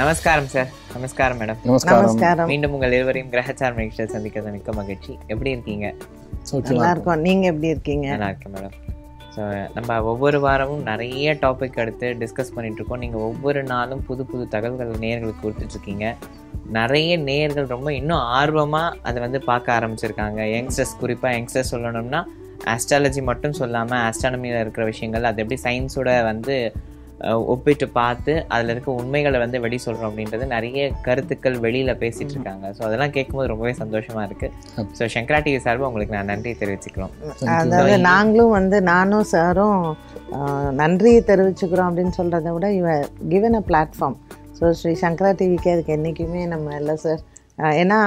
நமஸ்காரம் சார் நமஸ்காரம் மேடம் நமஸ்காரம் மீண்டும் உங்கள் இருவரையும் கிரகச்சார் நிகழ்ச்சியில் சந்திக்கிறது மிக்க மகிழ்ச்சி எப்படி இருக்கீங்க நல்லா நீங்க எப்படி இருக்கீங்க நல்லா இருக்கேன் மேடம் ஸோ நம்ம ஒவ்வொரு வாரமும் நிறைய டாபிக் எடுத்து டிஸ்கஸ் பண்ணிட்டு இருக்கோம் நீங்க ஒவ்வொரு நாளும் புது புது தகவல்கள் நேர்களுக்கு இருக்கீங்க நிறைய நேர்கள் ரொம்ப இன்னும் ஆர்வமா அதை வந்து பார்க்க ஆரம்பிச்சிருக்காங்க யங்ஸ்டர்ஸ் குறிப்பா யங்ஸ்டர்ஸ் சொல்லணும்னா ஆஸ்ட்ராலஜி மட்டும் சொல்லாமல் ஆஸ்ட்ரானமியில் இருக்கிற விஷயங்கள் அது எப்படி சயின்ஸோட வந்து ஒப்பிட்டு பார்த்து அதில் இருக்க உண்மைகளை வந்து வெளி சொல்கிறோம் அப்படின்றது நிறைய கருத்துக்கள் வெளியில் பேசிகிட்டு இருக்காங்க ஸோ அதெல்லாம் கேட்கும்போது ரொம்பவே சந்தோஷமாக இருக்குது ஸோ சங்கரா சார்பு உங்களுக்கு நான் நன்றி தெரிவிச்சுக்கிறோம் அதாவது நாங்களும் வந்து நானும் சாரும் நன்றியை தெரிவிச்சுக்கிறோம் அப்படின்னு சொல்கிறத விட இவ given a platform so Shri Sankara டிவிக்கு அதுக்கு என்றைக்குமே நம்ம இல்லை சார் ஏன்னா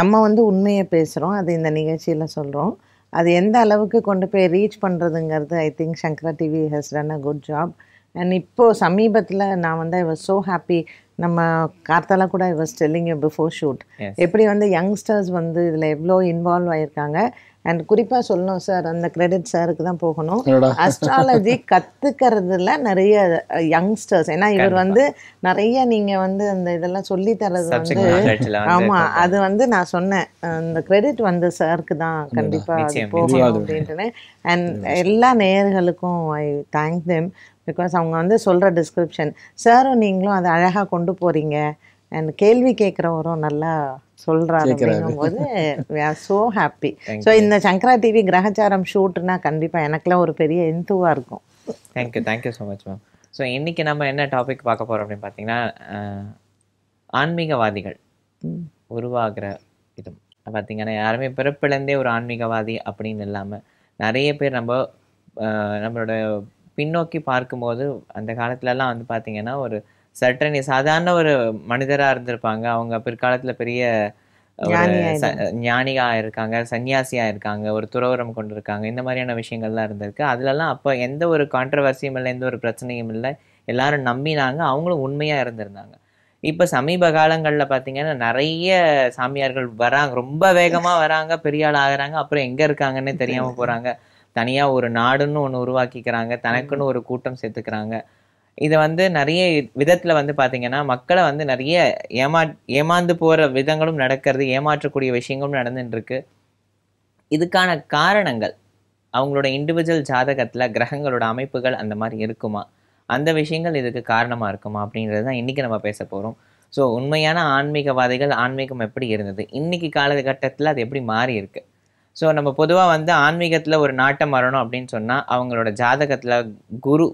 நம்ம வந்து உண்மையை பேசுகிறோம் அது இந்த நிகழ்ச்சியில் சொல்கிறோம் அது எந்த அளவுக்கு கொண்டு போய் ரீச் பண்ணுறதுங்கிறது I think Sankara TV has done a good job and இப்போது சமீபத்தில் நான் வந்து ஐ வாஸ் ஸோ ஹாப்பி நம்ம கார்த்தால கூட I was telling before shoot எப்படி வந்து யங்ஸ்டர்ஸ் வந்து இதில் எவ்வளோ இன்வால்வ் ஆகியிருக்காங்க அண்ட் குறிப்பா சொல்லணும் சார் அந்த கிரெடிட் சாருக்கு தான் போகணும் அஸ்ட்ராலஜி கத்துக்கிறதுல நிறைய யங்ஸ்டர்ஸ் ஏன்னா இவர் வந்து நிறைய நீங்க வந்து அந்த இதெல்லாம் சொல்லி தரது வந்து ஆமா அது வந்து நான் சொன்னேன் அந்த கிரெடிட் வந்து சாருக்கு தான் கண்டிப்பா அது போகணும் அப்படின்ட்டு அண்ட் எல்லா நேயர்களுக்கும் ஐ தேங்க் தெம் பிகாஸ் அவங்க வந்து சொல்ற டிஸ்கிரிப்ஷன் சாரும் நீங்களும் அதை அழகா கொண்டு போறீங்க அண்ட் கேள்வி கேட்குறவரும் நல்லா சொல்கிறாரு அப்படிங்கும்போது வி ஆர் ஹாப்பி ஸோ இந்த சங்கரா டிவி கிரகச்சாரம் ஷூட்னா கண்டிப்பாக எனக்குலாம் ஒரு பெரிய இந்துவாக இருக்கும் thank you thank you so much ma'am so இன்றைக்கி நம்ம என்ன டாபிக் பார்க்க போறோம் அப்படின்னு பார்த்தீங்கன்னா ஆன்மீகவாதிகள் உருவாகிற இது பார்த்திங்கன்னா யாருமே பிறப்பிலேருந்தே ஒரு ஆன்மீகவாதி அப்படின்னு இல்லாமல் நிறைய பேர் நம்ம நம்மளோட பின்னோக்கி பார்க்கும்போது அந்த காலத்துலலாம் வந்து பார்த்திங்கன்னா ஒரு சட்டனி சாதாரண ஒரு மனிதராக இருந்திருப்பாங்க அவங்க பிற்காலத்தில் பெரிய ஞானியா இருக்காங்க சன்னியாசியா இருக்காங்க ஒரு துறவரம் கொண்டு இருக்காங்க இந்த மாதிரியான விஷயங்கள்லாம் இருந்திருக்கு அதுலலாம் அப்போ எந்த ஒரு கான்ட்ரவர்சியும் இல்லை எந்த ஒரு பிரச்சனையும் இல்லை எல்லாரும் நம்பினாங்க அவங்களும் உண்மையாக இருந்திருந்தாங்க இப்போ சமீப காலங்களில் பார்த்தீங்கன்னா நிறைய சாமியார்கள் வராங்க ரொம்ப வேகமாக வராங்க பெரிய ஆள் ஆகிறாங்க அப்புறம் எங்கே இருக்காங்கன்னே தெரியாமல் போகிறாங்க தனியாக ஒரு நாடுன்னு ஒன்று உருவாக்கிக்கிறாங்க தனக்குன்னு ஒரு கூட்டம் சேர்த்துக்கிறாங்க இதை வந்து நிறைய விதத்தில் வந்து பார்த்திங்கன்னா மக்களை வந்து நிறைய ஏமா ஏமாந்து போகிற விதங்களும் நடக்கிறது ஏமாற்றக்கூடிய விஷயங்களும் நடந்துட்டுருக்கு இதுக்கான காரணங்கள் அவங்களோட இண்டிவிஜுவல் ஜாதகத்தில் கிரகங்களோட அமைப்புகள் அந்த மாதிரி இருக்குமா அந்த விஷயங்கள் இதுக்கு காரணமாக இருக்குமா அப்படின்றது தான் இன்றைக்கி நம்ம பேச போகிறோம் ஸோ உண்மையான ஆன்மீகவாதிகள் ஆன்மீகம் எப்படி இருந்தது இன்றைக்கி காலகட்டத்தில் அது எப்படி மாறி இருக்குது ஸோ நம்ம பொதுவாக வந்து ஆன்மீகத்தில் ஒரு நாட்டம் வரணும் அப்படின்னு சொன்னால் அவங்களோட ஜாதகத்தில் குரு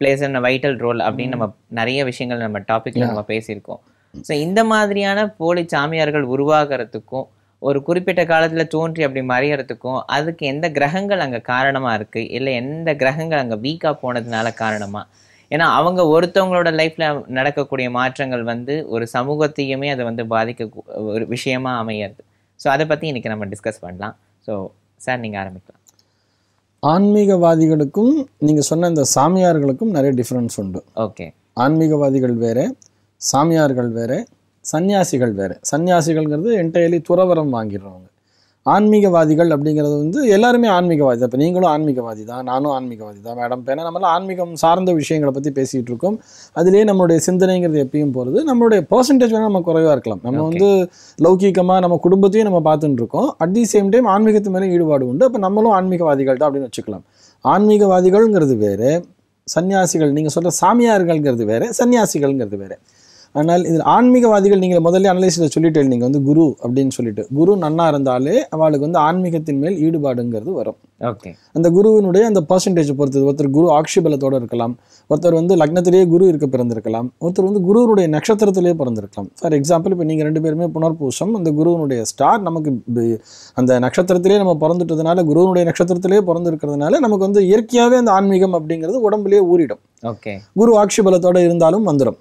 பிளேஸ் அ வைட்டல் ரோல் அப்படின்னு நம்ம நிறைய விஷயங்கள் நம்ம டாப்பிக்கில் நம்ம பேசியிருக்கோம் ஸோ இந்த மாதிரியான போலி சாமியார்கள் உருவாகிறதுக்கும் ஒரு குறிப்பிட்ட காலத்தில் தோன்றி அப்படி மறையறதுக்கும் அதுக்கு எந்த கிரகங்கள் அங்கே காரணமாக இருக்குது இல்லை எந்த கிரகங்கள் அங்கே வீக்காக போனதுனால காரணமாக ஏன்னா அவங்க ஒருத்தவங்களோட லைஃப்பில் நடக்கக்கூடிய மாற்றங்கள் வந்து ஒரு சமூகத்தையுமே அதை வந்து பாதிக்க ஒரு விஷயமாக அமையாது ஸோ அதை பற்றி இன்றைக்கி நம்ம டிஸ்கஸ் பண்ணலாம் ஸோ சார் நீங்கள் ஆரம்பிக்கலாம் ஆன்மீகவாதிகளுக்கும் நீங்க சொன்ன இந்த சாமியார்களுக்கும் நிறைய டிஃபரன்ஸ் உண்டு ஓகே ஆன்மீகவாதிகள் வேற சாமியார்கள் வேற சன்னியாசிகள் வேற சன்னியாசிகள்ங்கிறது என்டையர்லி துறவரம் வாங்கிடுறவங்க ஆன்மீகவாதிகள் அப்படிங்கிறது வந்து எல்லாருமே ஆன்மீகவாதி தான் இப்போ நீங்களும் ஆன்மீகவாதி தான் நானும் ஆன்மீகவாதி தான் மேடம் ஏன்னா நம்மளால் ஆன்மீகம் சார்ந்த விஷயங்களை பற்றி பேசிகிட்டு இருக்கோம் அதிலே நம்மளுடைய சிந்தனைங்கிறது எப்பயும் போகிறது நம்மளுடைய பர்சன்டேஜ் வேணால் நம்ம குறைவாக இருக்கலாம் நம்ம வந்து லௌகீகமாக நம்ம குடும்பத்தையும் நம்ம பார்த்துட்டு இருக்கோம் அட் தி சேம் டைம் ஆன்மீகத்து மேலே ஈடுபாடு உண்டு அப்போ நம்மளும் ஆன்மீகவாதிகள் தான் அப்படின்னு வச்சுக்கலாம் ஆன்மீகவாதிகள்ங்கிறது வேறு சன்னியாசிகள் நீங்கள் சொல்கிற சாமியார்கள்ங்கிறது வேறு சன்னியாசிகள்ங்கிறது வேறு ஆனால் இதில் ஆன்மீகவாதிகள் நீங்கள் முதல்ல அனலைஸில் சொல்லிட்டு நீங்கள் வந்து குரு அப்படின்னு சொல்லிட்டு குரு நன்னா இருந்தாலே அவளுக்கு வந்து ஆன்மீகத்தின் மேல் ஈடுபாடுங்கிறது வரும் ஓகே அந்த குருவினுடைய அந்த பர்சன்டேஜ் பொறுத்தது ஒருத்தர் குரு ஆக்ஷிபலத்தோடு இருக்கலாம் ஒருத்தர் வந்து லக்னத்திலேயே குரு இருக்க பிறந்திருக்கலாம் ஒருத்தர் வந்து குருவுடைய நட்சத்திரத்திலேயே பிறந்திருக்கலாம் ஃபார் எக்ஸாம்பிள் இப்போ நீங்கள் ரெண்டு பேருமே புனர்பூசம் அந்த குருவனுடைய ஸ்டார் நமக்கு அந்த நட்சத்திரத்திலே நம்ம பிறந்துட்டதுனால குருவனுடைய நட்சத்திரத்திலே பிறந்திருக்கிறதுனால நமக்கு வந்து இயற்கையாகவே அந்த ஆன்மீகம் அப்படிங்கிறது உடம்புலேயே ஊறிடும் ஓகே குரு ஆக்ஷிபலத்தோடு இருந்தாலும் வந்துடும்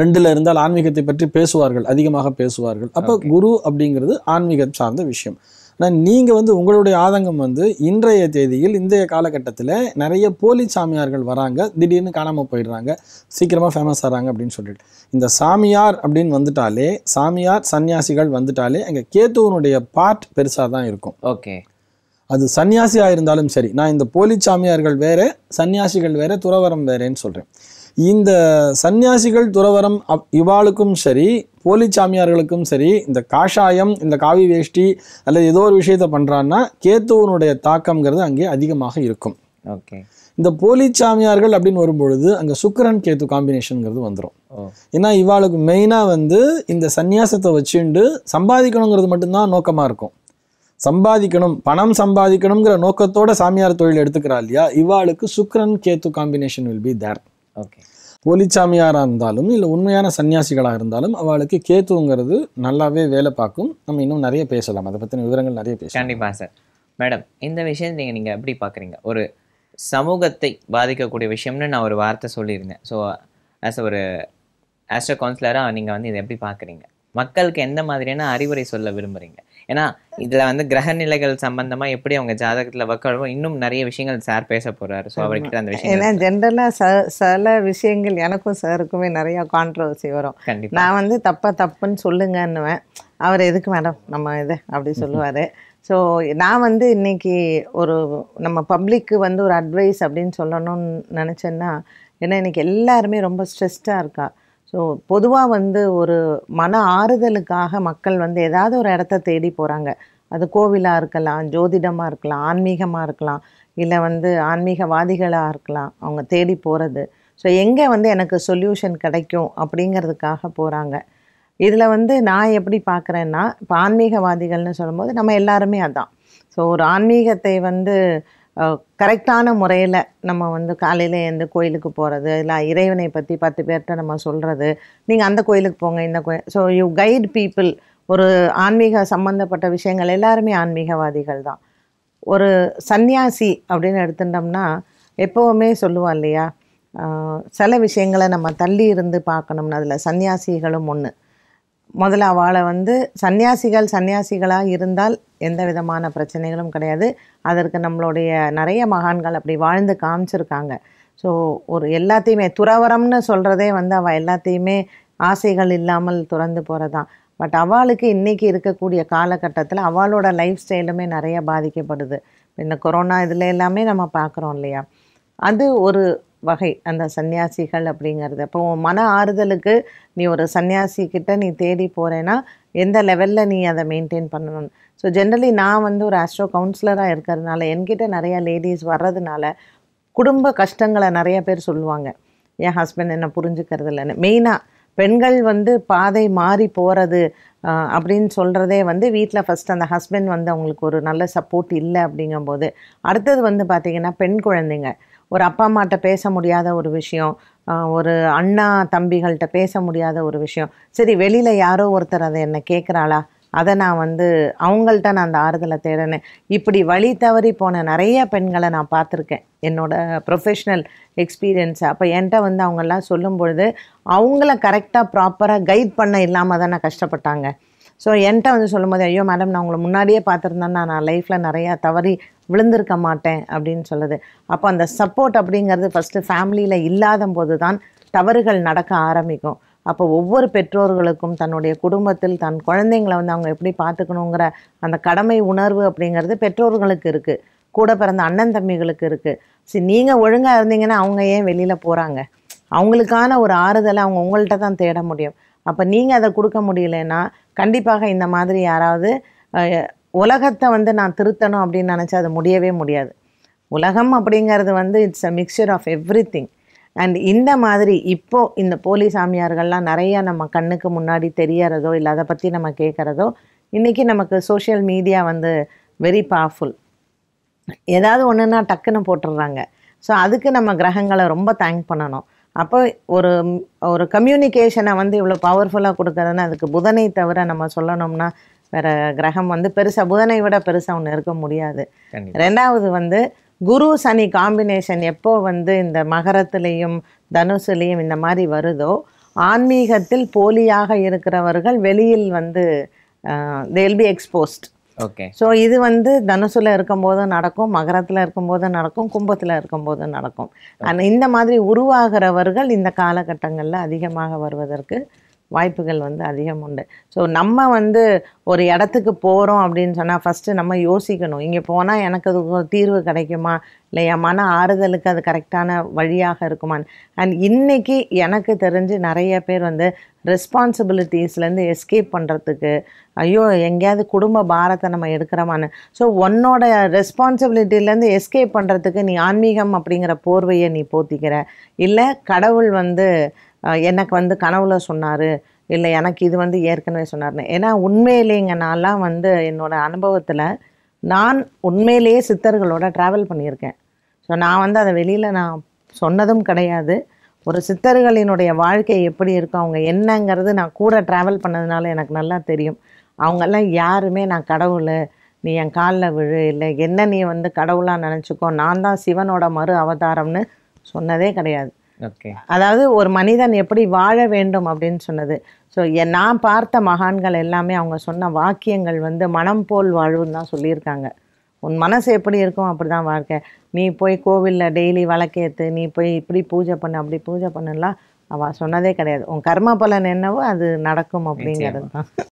ரெண்டுல இருந்தால் ஆன்மீகத்தை பற்றி பேசுவார்கள் அதிகமாக பேசுவார்கள் அப்ப குரு அப்படிங்கிறது ஆன்மீகம் சார்ந்த விஷயம் நீங்க வந்து உங்களுடைய ஆதங்கம் வந்து இன்றைய தேதியில் இன்றைய காலகட்டத்தில் நிறைய போலி சாமியார்கள் வராங்க திடீர்னு காணாமல் போயிடுறாங்க சீக்கிரமாக ஃபேமஸ் ஆகிறாங்க அப்படின்னு சொல்லிட்டு இந்த சாமியார் அப்படின்னு வந்துட்டாலே சாமியார் சன்னியாசிகள் வந்துட்டாலே அங்கே கேத்துவனுடைய பார்ட் பெருசாக தான் இருக்கும் ஓகே அது சன்னியாசியாக இருந்தாலும் சரி நான் இந்த போலி சாமியார்கள் வேற சன்னியாசிகள் வேற துறவரம் வேறேன்னு சொல்கிறேன் இந்த சந்நியாசிகள் துறவரம் அப் இவாளுக்கும் சரி போலி சாமியார்களுக்கும் சரி இந்த காஷாயம் இந்த காவி வேஷ்டி அல்லது ஏதோ ஒரு விஷயத்தை பண்ணுறான்னா கேத்துவனுடைய தாக்கம்ங்கிறது அங்கே அதிகமாக இருக்கும் ஓகே இந்த போலி சாமியார்கள் அப்படின்னு வரும்பொழுது அங்கே சுக்கரன் கேத்து காம்பினேஷனுங்கிறது வந்துடும் ஏன்னா இவாளுக்கு மெயினாக வந்து இந்த சந்நியாசத்தை வச்சுண்டு சம்பாதிக்கணுங்கிறது மட்டும்தான் நோக்கமாக இருக்கும் சம்பாதிக்கணும் பணம் சம்பாதிக்கணுங்கிற நோக்கத்தோட சாமியார் தொழில் எடுத்துக்கிறா இல்லையா இவாளுக்கு சுக்கரன் கேத்து combination will be there okay ஒலிச்சாமியாராக இருந்தாலும் இல்லை உண்மையான சன்னியாசிகளாக இருந்தாலும் அவளுக்கு கேத்துங்கிறது நல்லாவே வேலை பார்க்கும் நம்ம இன்னும் நிறைய பேசலாம் அதை பற்றின விவரங்கள் நிறைய பேசலாம் கண்டிப்பாக சார் மேடம் இந்த விஷயத்தை நீங்கள் நீங்கள் எப்படி பார்க்குறீங்க ஒரு சமூகத்தை பாதிக்கக்கூடிய விஷயம்னு நான் ஒரு வார்த்தை சொல்லியிருந்தேன் ஸோ ஆஸ் ஒரு ஆஸ்ட்ரோ கவுன்சிலராக நீங்கள் வந்து இதை எப்படி பார்க்குறீங்க மக்களுக்கு எந்த மாதிரியான அறிவுரை சொல்ல விரும்புகிறீங்க ஏன்னா இதில் வந்து கிரக நிலைகள் சம்பந்தமாக எப்படி அவங்க ஜாதகத்தில் ஒர்க் ஆகும் இன்னும் நிறைய விஷயங்கள் சார் பேச போகிறாரு ஸோ அவர்கிட்ட அந்த விஷயம் ஏன்னா ஜென்ரலாக ச சில விஷயங்கள் எனக்கும் சாருக்குமே நிறையா கான்ட்ரவர்சி வரும் நான் வந்து தப்பாக தப்புன்னு சொல்லுங்கன்னுவேன் அவர் எதுக்கு மேடம் நம்ம இது அப்படி சொல்லுவார் ஸோ நான் வந்து இன்றைக்கி ஒரு நம்ம பப்ளிக்கு வந்து ஒரு அட்வைஸ் அப்படின்னு சொல்லணும்னு நினச்சேன்னா ஏன்னா இன்றைக்கி எல்லாருமே ரொம்ப ஸ்ட்ரெஸ்டாக இருக்கா ஸோ பொதுவாக வந்து ஒரு மன ஆறுதலுக்காக மக்கள் வந்து ஏதாவது ஒரு இடத்த தேடி போகிறாங்க அது கோவிலாக இருக்கலாம் ஜோதிடமாக இருக்கலாம் ஆன்மீகமாக இருக்கலாம் இல்லை வந்து ஆன்மீகவாதிகளாக இருக்கலாம் அவங்க தேடி போகிறது ஸோ எங்கே வந்து எனக்கு சொல்யூஷன் கிடைக்கும் அப்படிங்கிறதுக்காக போகிறாங்க இதில் வந்து நான் எப்படி பார்க்குறேன்னா இப்போ ஆன்மீகவாதிகள்னு சொல்லும்போது நம்ம எல்லாருமே அதான் ஸோ ஒரு ஆன்மீகத்தை வந்து கரெக்டான முறையில் நம்ம வந்து காலையில் எந்த கோயிலுக்கு போகிறது இல்லை இறைவனை பற்றி பத்து பேர்கிட்ட நம்ம சொல்கிறது நீங்கள் அந்த கோயிலுக்கு போங்க இந்த கோயில் ஸோ யூ கைட் பீப்புள் ஒரு ஆன்மீக சம்மந்தப்பட்ட விஷயங்கள் எல்லாருமே ஆன்மீகவாதிகள் தான் ஒரு சந்நியாசி அப்படின்னு எடுத்துட்டோம்னா எப்போவுமே சொல்லுவாள் இல்லையா சில விஷயங்களை நம்ம தள்ளி இருந்து பார்க்கணும்னு அதில் சன்னியாசிகளும் ஒன்று முதல்ல அவளை வந்து சன்னியாசிகள் சன்னியாசிகளாக இருந்தால் எந்த விதமான பிரச்சனைகளும் கிடையாது அதற்கு நம்மளுடைய நிறைய மகான்கள் அப்படி வாழ்ந்து காமிச்சிருக்காங்க ஸோ ஒரு எல்லாத்தையுமே துறவரம்னு சொல்கிறதே வந்து அவள் எல்லாத்தையுமே ஆசைகள் இல்லாமல் துறந்து போகிறதான் பட் அவளுக்கு இன்றைக்கி இருக்கக்கூடிய காலகட்டத்தில் அவளோட லைஃப் ஸ்டைலுமே நிறைய பாதிக்கப்படுது இந்த கொரோனா இதில் எல்லாமே நம்ம பார்க்குறோம் இல்லையா அது ஒரு வகை அந்த சன்னியாசிகள் அப்படிங்கிறது அப்போ உன் மன ஆறுதலுக்கு நீ ஒரு சன்னியாசிக்கிட்ட நீ தேடி போகிறேன்னா எந்த லெவலில் நீ அதை மெயின்டைன் பண்ணணும் ஸோ ஜென்ரலி நான் வந்து ஒரு ஆஸ்ட்ரோ கவுன்சிலராக இருக்கிறதுனால என்கிட்ட நிறையா லேடிஸ் வர்றதுனால குடும்ப கஷ்டங்களை நிறைய பேர் சொல்லுவாங்க என் ஹஸ்பண்ட் என்னை புரிஞ்சுக்கிறது இல்லைன்னு மெயினாக பெண்கள் வந்து பாதை மாறி போகிறது அப்படின்னு சொல்கிறதே வந்து வீட்டில் ஃபஸ்ட் அந்த ஹஸ்பண்ட் வந்து அவங்களுக்கு ஒரு நல்ல சப்போர்ட் இல்லை அப்படிங்கும்போது அடுத்தது வந்து பார்த்திங்கன்னா பெண் குழந்தைங்க ஒரு அப்பா அம்மாட்ட பேச முடியாத ஒரு விஷயம் ஒரு அண்ணா தம்பிகள்கிட்ட பேச முடியாத ஒரு விஷயம் சரி வெளியில் யாரோ ஒருத்தர் அதை என்னை கேட்குறாளா அதை நான் வந்து அவங்கள்ட்ட நான் அந்த ஆறுதலை தேடினேன் இப்படி வழி தவறி போன நிறைய பெண்களை நான் பார்த்துருக்கேன் என்னோடய ப்ரொஃபஷ்னல் எக்ஸ்பீரியன்ஸ் அப்போ என்கிட்ட வந்து அவங்கெல்லாம் சொல்லும் பொழுது அவங்கள கரெக்டாக ப்ராப்பராக கைட் பண்ண இல்லாமல் தான் நான் கஷ்டப்பட்டாங்க ஸோ என்கிட்ட வந்து சொல்லும் போது ஐயோ மேடம் நான் உங்களை முன்னாடியே பார்த்துருந்தேன்னா நான் லைஃப்பில் நிறையா தவறி விழுந்திருக்க மாட்டேன் அப்படின்னு சொல்லுது அப்போ அந்த சப்போர்ட் அப்படிங்கிறது ஃபஸ்ட்டு ஃபேமிலியில் இல்லாத போது தான் தவறுகள் நடக்க ஆரம்பிக்கும் அப்போ ஒவ்வொரு பெற்றோர்களுக்கும் தன்னுடைய குடும்பத்தில் தன் குழந்தைங்களை வந்து அவங்க எப்படி பார்த்துக்கணுங்கிற அந்த கடமை உணர்வு அப்படிங்கிறது பெற்றோர்களுக்கு இருக்குது கூட பிறந்த அண்ணன் தம்பிகளுக்கு இருக்குது சரி நீங்கள் ஒழுங்காக இருந்தீங்கன்னா அவங்க ஏன் வெளியில் போகிறாங்க அவங்களுக்கான ஒரு ஆறுதலை அவங்க உங்கள்கிட்ட தான் தேட முடியும் அப்போ நீங்கள் அதை கொடுக்க முடியலன்னா கண்டிப்பாக இந்த மாதிரி யாராவது உலகத்தை வந்து நான் திருத்தணும் அப்படின்னு நினச்சா அது முடியவே முடியாது உலகம் அப்படிங்கிறது வந்து it's a mixture of everything and இந்த மாதிரி இப்போது இந்த போலி சாமியார்கள்லாம் நிறையா நம்ம கண்ணுக்கு முன்னாடி தெரியறதோ இல்லை அதை பற்றி நம்ம கேட்குறதோ இன்றைக்கி நமக்கு சோஷியல் மீடியா வந்து வெரி பவர்ஃபுல் ஏதாவது ஒன்றுன்னா டக்குன்னு போட்டுடுறாங்க ஸோ அதுக்கு நம்ம கிரகங்களை ரொம்ப தேங்க் பண்ணணும் அப்போ ஒரு ஒரு கம்யூனிகேஷனை வந்து இவ்வளோ பவர்ஃபுல்லாக கொடுக்குறதுனா அதுக்கு புதனை தவிர நம்ம சொல்லணும்னா வேற கிரகம் வந்து பெருசாக புதனை விட பெருசாக ஒன்று இருக்க முடியாது ரெண்டாவது வந்து குரு சனி காம்பினேஷன் எப்போ வந்து இந்த மகரத்துலேயும் தனுசுலேயும் இந்த மாதிரி வருதோ ஆன்மீகத்தில் போலியாக இருக்கிறவர்கள் வெளியில் வந்து they'll be exposed okay so இது வந்து தனுசுல இருக்கும்போது நடக்கும் மகரத்தில் இருக்கும்போது நடக்கும் கும்பத்தில் இருக்கும்போது நடக்கும் இந்த மாதிரி உருவாகிறவர்கள் இந்த காலகட்டங்களில் அதிகமாக வருவதற்கு வாய்ப்புகள் வந்து அதிகம் உண்டு ஸோ நம்ம வந்து ஒரு இடத்துக்கு போகிறோம் அப்படின்னு சொன்னால் ஃபஸ்ட்டு நம்ம யோசிக்கணும் இங்கே போனால் எனக்கு அது ஒரு தீர்வு கிடைக்குமா இல்லை என் மன ஆறுதலுக்கு அது கரெக்டான வழியாக இருக்குமான்னு அண்ட் இன்றைக்கி எனக்கு தெரிஞ்சு நிறைய பேர் வந்து ரெஸ்பான்சிபிலிட்டிஸ்லேருந்து எஸ்கேப் பண்ணுறதுக்கு ஐயோ எங்கேயாவது குடும்ப பாரத்தை நம்ம எடுக்கிறோமான்னு ஸோ உன்னோட ரெஸ்பான்சிபிலிட்டிலேருந்து எஸ்கேப் பண்ணுறதுக்கு நீ ஆன்மீகம் அப்படிங்கிற போர்வையை நீ போத்திக்கிற இல்லை கடவுள் வந்து எனக்கு வந்து கனவுல சொன்னார் இல்லை எனக்கு இது வந்து ஏற்கனவே சொன்னார்னு ஏன்னா உண்மையிலேங்க நான்லாம் வந்து என்னோடய அனுபவத்தில் நான் உண்மையிலேயே சித்தர்களோட ட்ராவல் பண்ணியிருக்கேன் ஸோ நான் வந்து அதை வெளியில் நான் சொன்னதும் கிடையாது ஒரு சித்தர்களினுடைய வாழ்க்கை எப்படி இருக்கும் அவங்க என்னங்கிறது நான் கூட ட்ராவல் பண்ணதுனால எனக்கு நல்லா தெரியும் அவங்கெல்லாம் யாருமே நான் கடவுள் நீ என் காலில் விழு இல்லை என்ன நீ வந்து கடவுளாக நினச்சிக்கோ நான் தான் சிவனோட மறு அவதாரம்னு சொன்னதே கிடையாது அதாவது ஒரு மனிதன் எப்படி வாழ வேண்டும் அப்படின்னு சொன்னது ஸோ நான் பார்த்த மகான்கள் எல்லாமே அவங்க சொன்ன வாக்கியங்கள் வந்து மனம் போல் வாழ்வுன்னு தான் சொல்லியிருக்காங்க உன் மனசு எப்படி இருக்கும் அப்படி தான் வாழ்க்கை நீ போய் கோவிலில் டெய்லி வழக்கேற்று நீ போய் இப்படி பூஜை பண்ணு அப்படி பூஜை பண்ணலாம் அவள் சொன்னதே கிடையாது உன் கர்ம பலன் என்னவோ அது நடக்கும் அப்படிங்கிறது தான்